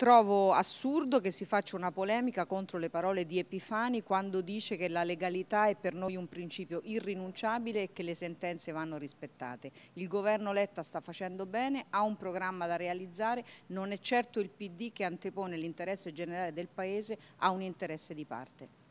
Trovo assurdo che si faccia una polemica contro le parole di Epifani quando dice che la legalità è per noi un principio irrinunciabile e che le sentenze vanno rispettate. Il governo Letta sta facendo bene, ha un programma da realizzare, non è certo il PD che antepone l'interesse generale del Paese a un interesse di parte.